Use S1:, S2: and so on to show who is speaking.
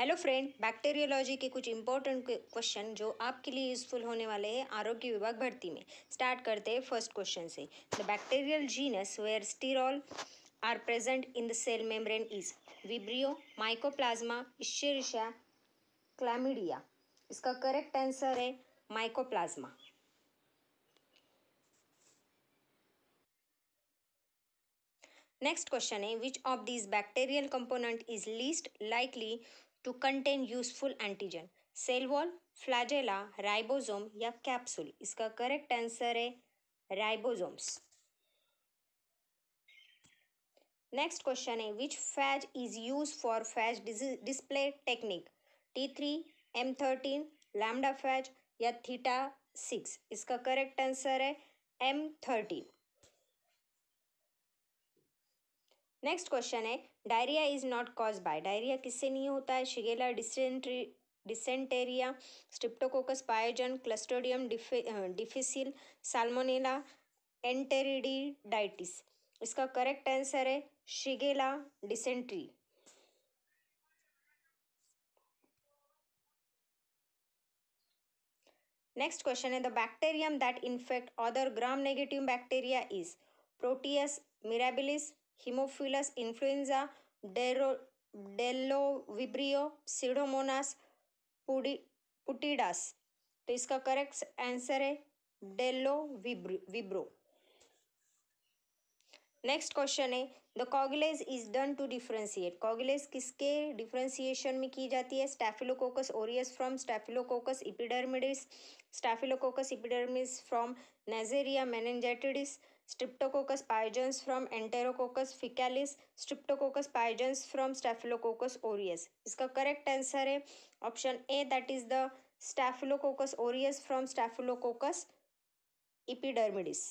S1: hello friend bacteriology के कुछ important question जो आपके लिए यूजफुल होने वाले हैं आरोग्य विभाग भर्ती में स्टार्ट करते हैं फर्स्ट क्वेश्चन से the bacterial genus where sterol are present in the cell membrane is Vibrio Mycoplasma Escherichia Chlamydia इसका करेक्ट आंसर है माइकोप्लाज्मा नेक्स्ट क्वेश्चन है which of this bacterial component is least likely to contain useful antigen cell wall flagella ribosome या capsule इसका correct answer है ribosomes next question है which phage is use for phage display technique T three M thirteen lambda Faiz या theta six इसका correct answer है M thirteen next question है diarrhoea is not cause by diarrhoea किससे नहीं होता है Shigella dysentery dysenteriae Streptococcus pyogenes Clostridium difficile Salmonella enteritidis इसका correct answer है शिगेला डिसेंट्री नेक्स्ट क्वेश्चन है the bacterium that infect other gram negative bacteria is Proteus mirabilis Haemophilus influenzae डेरो Bdellovibrio Pseudomonas पुडी पुटीडास तो इसका correct answer है Bdellovibrio vibrio next question है the coagulase is done to differentiate coagulase किसके differentiation में की जाती है Staphylococcus aureus from Staphylococcus epidermidis Staphylococcus epidermis from Neisseria meningitidis Streptococcus pyogenes from Enterococcus faecalis Streptococcus pyogenes from Staphylococcus aureus इसका correct answer है option A that is the Staphylococcus aureus from Staphylococcus इपिडर्मिडिस